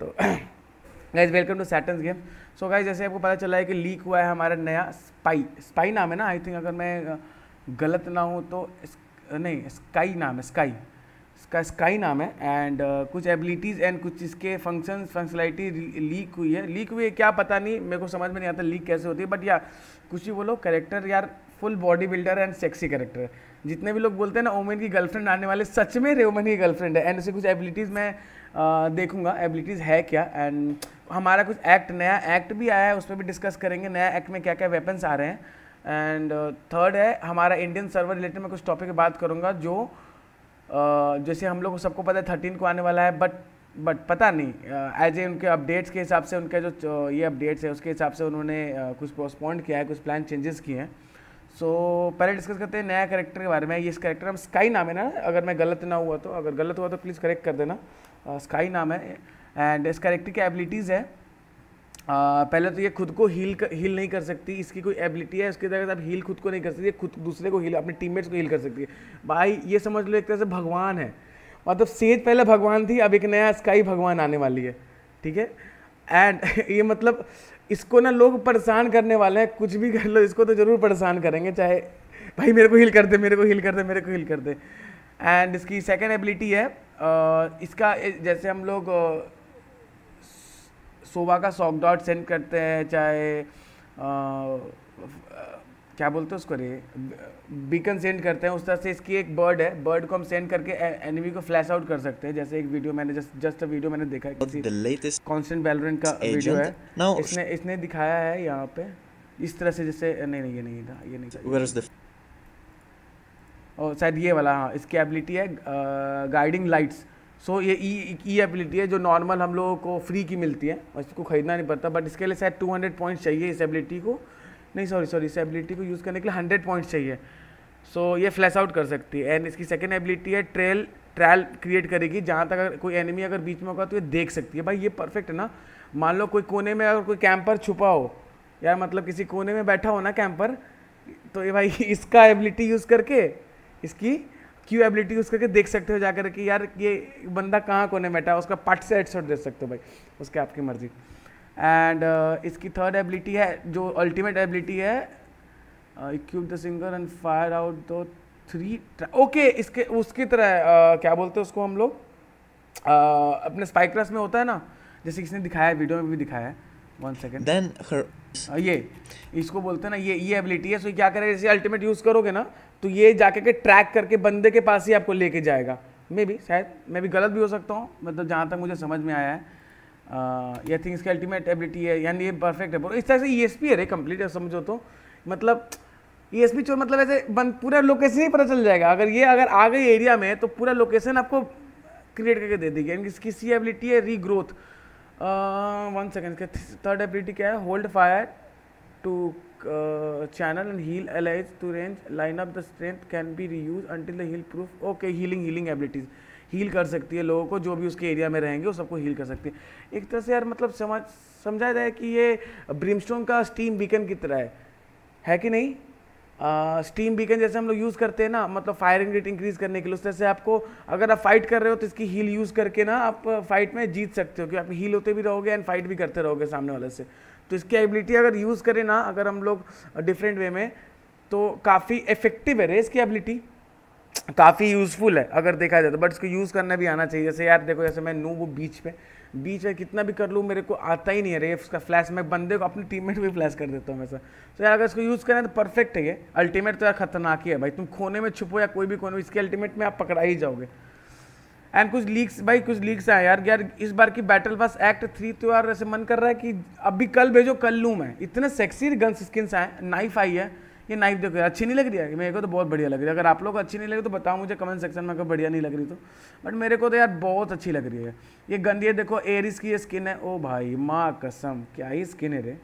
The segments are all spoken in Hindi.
तो guys welcome to satan's game so guys जैसे आपको पता चला है कि लीक हुआ है हमारा नया स्पाई स्पाई नाम है ना आई थिंक अगर मैं गलत ना हूँ तो इस, नहीं स्काई नाम है स्काई इसका स्काई नाम है एंड uh, कुछ एबिलिटीज़ एंड कुछ इसके फंक्शन फंक्शनलिटी लीक हुई है लीक हुई है क्या पता नहीं मेरे को समझ में नहीं आता लीक कैसे होती है बट या कुछ ही बोलो करेक्टर यार full body builder and sexy character है जितने भी लोग बोलते हैं ना ओमेन की गर्लफ्रेंड आने वाले सच में रेमन की गर्लफ्रेंड है एंड उसे कुछ एबिलिटीज़ मैं uh, देखूंगा एबिलिटीज़ है क्या एंड हमारा कुछ एक्ट नया एक्ट भी आया है उस पर भी डिस्कस करेंगे नया एक्ट में क्या क्या वेपन्स आ रहे हैं एंड थर्ड uh, है हमारा इंडियन सर्वर रिलेटेड मैं कुछ टॉपिक बात करूँगा जो जैसे हम लोग को सबको पता है थर्टीन को आने वाला है बट बट पता नहीं एज ए उनके अपडेट्स के हिसाब से उनका जो ये अपडेट्स है उसके हिसाब से उन्होंने कुछ पोस्टपोन्ड किया है कुछ प्लान चेंजेस किए हैं सो so, पहले डिस्कस करते हैं नया करेक्टर के बारे में ये इस करेक्टर हम स्काई नाम है ना अगर मैं गलत ना हुआ तो अगर गलत हुआ तो प्लीज़ करेक्ट कर देना स्काई uh, नाम है एंड इस करेक्टर की एबिलिटीज़ है आ, पहले तो ये खुद को हील कर, हील नहीं कर सकती इसकी कोई एबिलिटी है उसके तहत आप हील खुद को नहीं कर सकती खुद दूसरे को हील अपने टीममेट्स को हील कर सकती है भाई ये समझ लो एक तरह से भगवान है मतलब सेज पहले भगवान थी अब एक नया स्काई भगवान आने वाली है ठीक है एंड ये मतलब इसको ना लोग परेशान करने वाले हैं कुछ भी कर लो इसको तो ज़रूर परेशान करेंगे चाहे भाई मेरे को हील कर दे मेरे को हील कर दे मेरे को हील कर दे एंड इसकी सेकेंड एबिलिटी है इसका जैसे हम लोग सोवा का सॉक डॉट सेंड करते हैं चाहे क्या बोलते हैं उसको रे बीकन सेंड करते हैं उस तरह से इसकी एक बर्ड है बर्ड को हम सेंड करके एनिमी को फ्लैश आउट कर सकते हैं जैसे एक वीडियो मैंने जस्ट जस्ट वीडियो मैंने देखा है कॉन्स्टेंट कांस्टेंट का वीडियो है Now, इसने इसने दिखाया है यहाँ पे इस तरह से जैसे नहीं नहीं ये नहीं था ये नहीं शायद ये वाला हाँ इसकी एबिलिटी है गाइडिंग लाइट्स सो so, ये ई ई एबिलिटी है जो नॉर्मल हम लोगों को फ्री की मिलती है इसको खरीदना नहीं पड़ता बट इसके लिए शायद 200 पॉइंट्स चाहिए इस एबिलिटी को नहीं सॉरी सॉरी इस एबिलिटी को यूज़ करने के लिए 100 पॉइंट्स चाहिए सो so, ये फ्लैश आउट कर सकती है एंड इसकी सेकेंड एबिलिटी है ट्रेल ट्रैल क्रिएट करेगी जहाँ तक अगर कोई एनिमी अगर बीच में होगा तो ये देख सकती है भाई ये परफेक्ट है ना मान लो कोई कोने में अगर कोई कैंपर छुपा हो या मतलब किसी कोने में बैठा हो ना कैंपर तो ये भाई इसका एबिलिटी यूज़ करके इसकी क्यू एबिलिटी यूज़ करके देख सकते हो जाकर कि यार ये बंदा कहाँ कोने बैठा है उसका पट से हेडशॉट दे सकते हो भाई उसके आपकी मर्जी एंड uh, इसकी थर्ड एबिलिटी है जो अल्टीमेट एबिलिटी है इक्यूब the singer and fire out दो थ्री ओके इसके उसकी तरह uh, क्या बोलते हैं उसको हम लोग uh, अपने स्पाइक्रस में होता है ना जैसे किसने दिखाया है वीडियो में भी दिखाया है वन सेकेंड देन ये इसको बोलते हैं ना ये ये एबिलिटी है सो क्या करेगा जैसे अल्टीमेट यूज़ करोगे ना तो ये जाके के ट्रैक करके बंदे के पास ही आपको लेके जाएगा मे भी शायद मैं भी गलत भी हो सकता हूँ मतलब जहाँ तक मुझे समझ में आया है ये थिंग इसकी अल्टीमेट एबिलिटी है यानी ये परफेक्ट है इस तरह से ई एस पी है रे कम्प्लीट समझो तो मतलब ई एस पी चोर मतलब ऐसे बन पूरा लोकेशन ही पता चल जाएगा अगर ये अगर आ गई एरिया में तो पूरा लोकेशन आपको क्रिएट करके दे देगी यानी इसकी सी एबिलिटी है regrowth one second third ability क्या है hold fire to channel uh, channel and heal allies to range line up the strength can be reused until the heal proof okay healing healing abilities heal कर सकती है लोगों को जो भी उसके एरिया में रहेंगे वो सबको हील कर सकती है एक तरह से यार मतलब समझ समझा जाए कि ये ब्रिमस्टोन का स्टीम बीकन की तरह है है कि नहीं आ, स्टीम बीकन जैसे हम लोग यूज़ करते हैं ना मतलब फायरिंग रेट इंक्रीज़ करने के लिए उस तरह से आपको अगर आप फाइट कर रहे हो तो इसकी हील यूज़ करके ना आप फाइट में जीत सकते हो क्योंकि आप हील होते भी रहोगे एंड फाइट भी करते रहोगे सामने वाले से तो इसकी एबिलिटी अगर यूज़ करें ना अगर हम लोग डिफरेंट वे में तो काफ़ी इफेक्टिव है रे इसकी एबिलिटी काफ़ी यूज़फुल है अगर देखा जाए तो बट इसको यूज़ करना भी आना चाहिए जैसे यार देखो जैसे मैं नू वो बीच पे बीच पे कितना भी कर लूँ मेरे को आता ही नहीं है रे उसका फ्लैश मैं बंदे को अपनी टीम में भी फ्लैश कर देता हूँ वैसा तो यार अगर इसको यूज़ करें तो परफेक्ट है ये अल्टीमेट तो यार खतरनाक ही है भाई तुम खोने में छुपो या कोई भी कोने इसके अल्टीमेट में आप पकड़ा ही जाओगे एंड कुछ लीक्स भाई कुछ लीक्स आए यार यार इस बार की बैटल पास एक्ट थ्री तो यार ऐसे मन कर रहा है कि अभी कल भेजो कल लूँ मैं इतने सेक्सी गन स्किन्स आए नाइफ आई है ये नाइफ देखो अच्छी नहीं लग रही है मेरे को तो बहुत बढ़िया लग रही है अगर आप लोग को अच्छी नहीं लगी तो बताओ मुझे कमेंट सेक्शन में अगर बढ़िया नहीं लग रही तो बट मेरे को तो यार बहुत अच्छी लग रही है ये गंदी ये देखो एरिस की ये स्किन है ओ भाई माँ कसम क्या ही स्किन है रे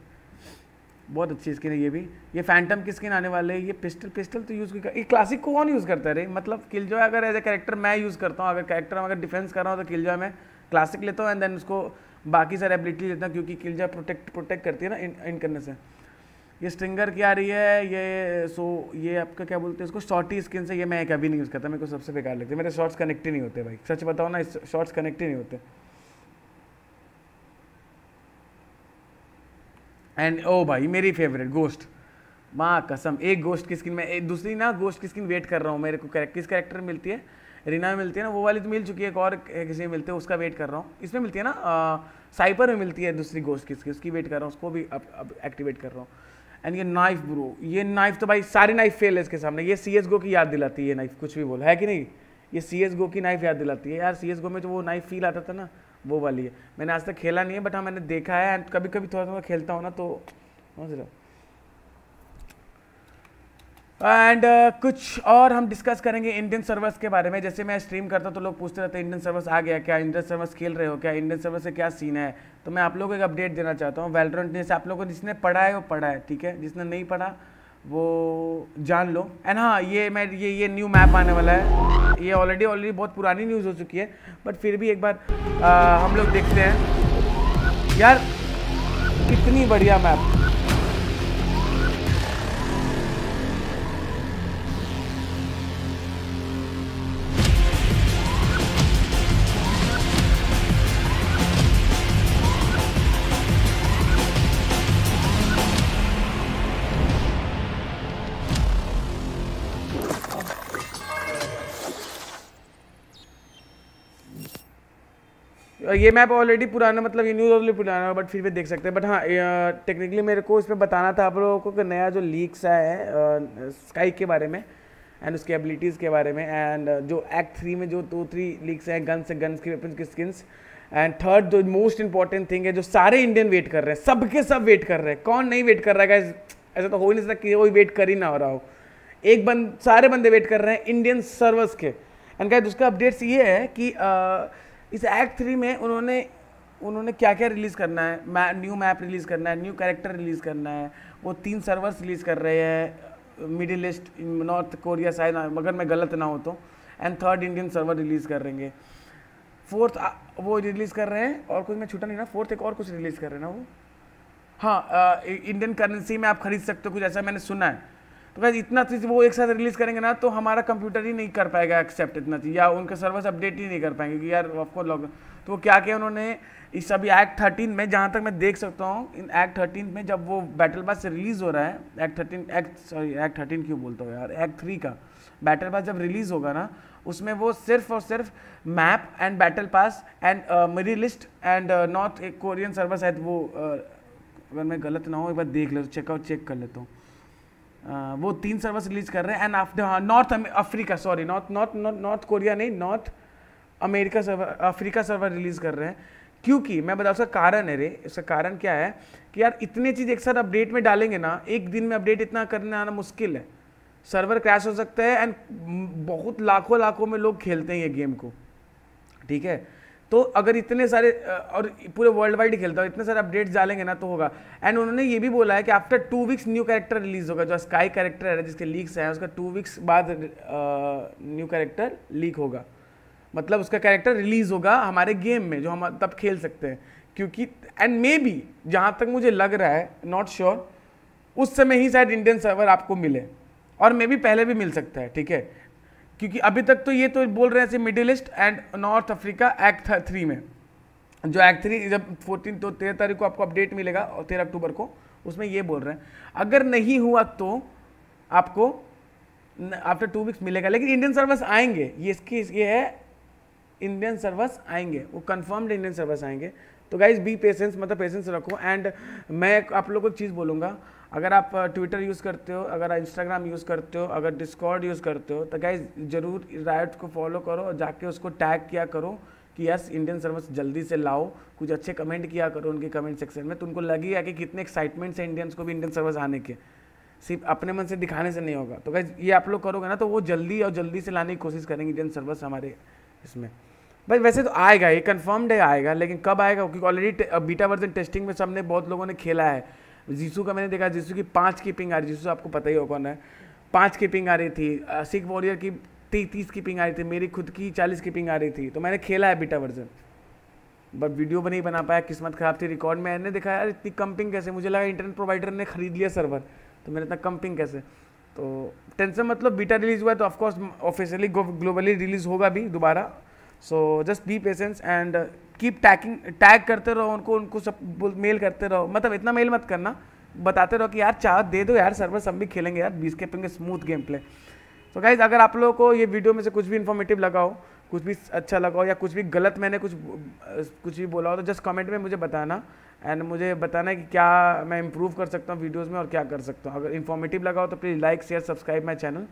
बहुत अच्छी स्किन है ये भी ये फैंटम की स्किन आने वाले है ये पिस्टल पिस्टल तो यूज़ कर ये क्लासिक को कौन यूज़ करता है रे मतलब किल जो है अगर एज ए करेक्टर मैं यूज़ करता हूँ अगर करेक्टर अगर डिफेंस कर रहा हूँ तो किल जो है मैं क्लासिक लेता हूँ एंड देन उसको बाकी सारे एबिलिटी लेता हूँ क्योंकि किल जो प्रोटेक्ट प्रोटेक्ट करती है ना इन, इन करने से ये स्ट्रिंगर की आ रही है ये सो ये आपका क्या बोलते हैं इसको शॉर्टी स्किन से ये मैं कभी नहीं यूज़ करता मेरे को सबसे बेकार लगती है मेरे शॉर्ट्स कनेक्ट ही नहीं होते भाई सच बताओ ना शॉर्ट्स कनेक्ट ही नहीं होते एंड ओ oh भाई मेरी फेवरेट गोस्ट माँ कसम एक गोस्ट की स्किन में एक दूसरी ना गोस्ट की स्किन वेट कर रहा हूँ मेरे को करेक्ट किस करेक्टर मिलती है रीना में मिलती है ना वो वाली तो मिल चुकी है एक और किसी में मिलती है उसका वेट कर रहा हूँ इसमें मिलती है ना साइपर में मिलती है दूसरी गोस्ट की स्किन उसकी वेट कर रहा हूँ उसको भी अब अब एक्टिवेट कर रहा हूँ एंड ये नाइफ ब्रो ये नाइफ तो भाई सारी नाइफ फेल है इसके सामने ये सी एस गो की याद दिलाती है नाइफ कुछ भी बोलो है कि नहीं ये सी एस गो की नाइफ याद दिलाती है यार सी एस गो में जो तो वो नाइफ फील आता था ना वो वाली है मैंने आज तक खेला नहीं है बट हाँ मैंने देखा है एंड कभी कभी थोड़ा थोड़ा खेलता हूँ ना तो समझ रहे एंड uh, कुछ और हम डिस्कस करेंगे इंडियन सर्वर्स के बारे में जैसे मैं स्ट्रीम करता तो लोग पूछते रहते इंडियन सर्वर्स आ गया क्या इंडियन सर्वर्स खेल रहे हो क्या इंडियन सर्वर्स से क्या सीन है तो मैं आप लोगों को एक अपडेट देना चाहता हूँ वेलट्रॉन जैसे आप लोगों को जिसने पढ़ा है वो पढ़ा है ठीक है जिसने नहीं पढ़ा वो जान लो एंड हाँ ये मैं ये ये न्यू मैप आने वाला है ये ऑलरेडी ऑलरेडी बहुत पुरानी न्यूज़ हो चुकी है बट फिर भी एक बार आ, हम लोग देखते हैं यार कितनी बढ़िया मैप ये मैप ऑलरेडी पुराना मतलब ये न्यूज़ ऑलरेडी पुराना है बट फिर भी देख सकते हैं बट हाँ टेक्निकली मेरे को इसमें बताना था आप लोगों को कि नया जो लीक्स आया है स्काई के बारे में एंड उसके एबिलिटीज़ के बारे में एंड जो एक्ट थ्री में जो दो थ्री लीक्स हैं गन्स गन्स की वेपन्स की स्किन्स एंड थर्ड जो मोस्ट इंपॉर्टेंट थिंग है जो सारे इंडियन वेट कर रहे हैं सब के सब वेट कर रहे हैं कौन नहीं वेट कर रहा है ऐसा तो हो ही नहीं सकता कि कोई वेट कर ही ना हो रहा हो एक बंद सारे बंदे वेट कर रहे हैं इंडियन सर्वस के एंड गाइज उसका अपडेट्स ये है कि uh, इस एक्ट थ्री में उन्होंने उन्होंने क्या क्या रिलीज़ करना है मै, न्यू मैप रिलीज़ करना है न्यू कैरेक्टर रिलीज़ करना है वो तीन सर्वर्स रिलीज़ कर रहे हैं मिडिल ईस्ट नॉर्थ कोरिया शायद मगर मैं गलत ना हो तो and third Indian server release करेंगे फोर्थ वो रिलीज़ कर रहे हैं और कुछ मैं छूटा नहीं ना फोर्थ एक और कुछ रिलीज़ कर रहे हैं ना वो हाँ इंडियन करेंसी में आप खरीद सकते हो कुछ ऐसा मैंने सुना है तो बस इतना चीज़ वो एक साथ रिलीज़ करेंगे ना तो हमारा कंप्यूटर ही नहीं कर पाएगा एक्सेप्ट इतना चीज़ या उनके सर्वर्स अपडेट ही नहीं कर पाएंगे कि यार आपको लॉग तो वो क्या किया उन्होंने इस अभी एक्ट थर्टीन में जहाँ तक मैं देख सकता हूँ इन एक्ट थर्टीन में जब वो बैटल पास रिलीज़ हो रहा है act thirteen act sorry act thirteen क्यों बोलता हूँ यार एक्ट थ्री का बैटल पास जब रिलीज़ होगा ना उसमें वो सिर्फ और सिर्फ map and battle pass and मेरी list and north Korean server शायद वो uh, अगर मैं गलत ना हो एक बार देख लेता हूँ चेकआउट चेक कर लेता हूँ Uh, वो तीन सर्वर्स रिलीज कर रहे हैं and after north Africa sorry north north north Korea नहीं north America server Africa server release कर रहे हैं क्योंकि मैं बताऊँ उसका कारण है रे उसका कारण क्या है कि यार इतने चीज़ एक साथ अपडेट में डालेंगे ना एक दिन में अपडेट इतना करने आना मुश्किल है सर्वर क्रैश हो सकता है एंड बहुत लाखों लाखों में लोग खेलते हैं ये गेम को ठीक है तो अगर इतने सारे और पूरे वर्ल्ड वाइड खेलता हो इतने सारे अपडेट्स डालेंगे ना तो होगा एंड उन्होंने ये भी बोला है कि after two weeks new character release होगा जो स्काई कैरेक्टर है जिसके लीक्स हैं उसका टू वीक्स बाद न्यू कैरेक्टर लीक होगा मतलब उसका कैरेक्टर रिलीज होगा हमारे गेम में जो हम तब खेल सकते हैं क्योंकि एंड मे बी जहाँ तक मुझे लग रहा है नॉट श्योर sure, उस समय ही शायद इंडियन सर्वर आपको मिले और मे बी पहले भी मिल सकता है ठीक है क्योंकि अभी तक तो ये तो बोल रहे हैं middle east and north Africa act three में जो एक्ट थ्री जब फोर्टीन तो तेरह तारीख को आपको अपडेट मिलेगा और तेरह अक्टूबर को उसमें ये बोल रहे हैं अगर नहीं हुआ तो आपको आफ्टर टू वीक्स मिलेगा लेकिन इंडियन सर्विस आएंगे ये इसकी ये है इंडियन सर्विस आएंगे वो कंफर्म्ड इंडियन सर्विस आएंगे तो गाइज बी पेशेंस मतलब पेशेंस रखो एंड मैं आप लोग को एक चीज़ बोलूँगा अगर आप ट्विटर यूज़ करते हो अगर इंस्टाग्राम यूज़ करते हो अगर डिस्कॉर्ड यूज़ करते हो तो गाइज ज़रूर राइट को फॉलो करो और जाके उसको टैग किया करो कि यस इंडियन सर्विस जल्दी से लाओ कुछ अच्छे कमेंट किया करो उनके कमेंट सेक्शन में तो उनको है कि कितने एक्साइटमेंट हैं इंडियंस को भी इंडियन सर्विस आने के सिर्फ अपने मन से दिखाने से नहीं होगा तो गाइज ये आप लोग करोगे ना तो वो जल्दी और जल्दी से लाने की कोशिश करेंगे इंडियन सर्विस हमारे इसमें भाई वैसे तो आएगा ये कन्फर्म्ड है आएगा लेकिन कब आएगा क्योंकि ऑलरेडी बीटा वर्जन टेस्टिंग में सबने बहुत लोगों ने खेला है जीसु का मैंने देखा जीसु की पाँच कीपिंग आ रही जीसु आपको पता ही हो कौन है पाँच कीपिंग आ रही थी सिख वॉरियर की तीस कीपिंग आ रही थी मेरी खुद की चालीस कीपिंग आ रही थी तो मैंने खेला है बीटा वर्जन बट वीडियो भी नहीं बना पाया किस्मत ख़राब थी रिकॉर्ड में मैंने देखा यार इतनी कंपिंग कैसे मुझे लगा इंटरनेट प्रोवाइडर ने खरीद लिया सर्वर तो मैंने इतना कंपिंग कैसे तो टेंशन मतलब बीटा रिलीज़ हुआ है तो ऑफकोर्स ऑफिशियली ग्लोबली रिलीज़ होगा भी दोबारा so just be patience and keep tagging tag करते रहो उनको उनको सब मेल करते रहो मतलब इतना मेल मत करना बताते रहो कि यार चाह दे दो यार सर्वर सब भी खेलेंगे यार बीस के पेंगे स्मूथ गेम प्ले तो गाइज अगर आप लोगों को ये वीडियो में से कुछ भी इन्फॉर्मेटिव लगाओ कुछ भी अच्छा लगा हो या कुछ भी गलत मैंने कुछ कुछ भी बोला हो तो जस्ट कमेंट में मुझे बताना एंड मुझे बताना कि क्या मैं इम्प्रूव कर सकता हूँ वीडियोज़ में और क्या कर सकता हूँ अगर इन्फॉर्मेटिव लगा हो तो please like share subscribe my channel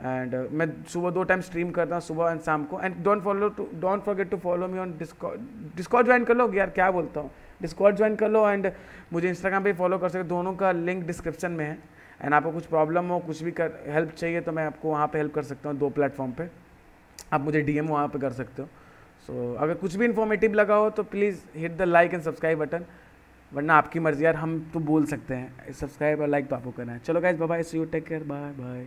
and uh, मैं सुबह दो टाइम स्ट्रीम करता हूँ सुबह एंड शाम को and don't follow to don't forget to follow me on discord join कर लो यार क्या बोलता हूँ डिस्कॉट ज्वाइन कर लो एंड मुझे इंस्टाग्राम पे फॉलो कर सकते दोनों का लिंक डिस्क्रिप्शन में है एंड आपको कुछ प्रॉब्लम हो कुछ भी कर हेल्प चाहिए तो मैं आपको वहाँ पर हेल्प कर सकता हूँ दो प्लेटफॉर्म पर आप मुझे डी एम वहाँ पर कर सकते हो सो so, अगर कुछ भी इन्फॉर्मेटिव लगा हो तो please hit the like and subscribe button वरना आपकी मर्जी यार हम तो बोल सकते हैं सब्सक्राइब और लाइक तो आपको करना है चलो guys bye see you take care bye bye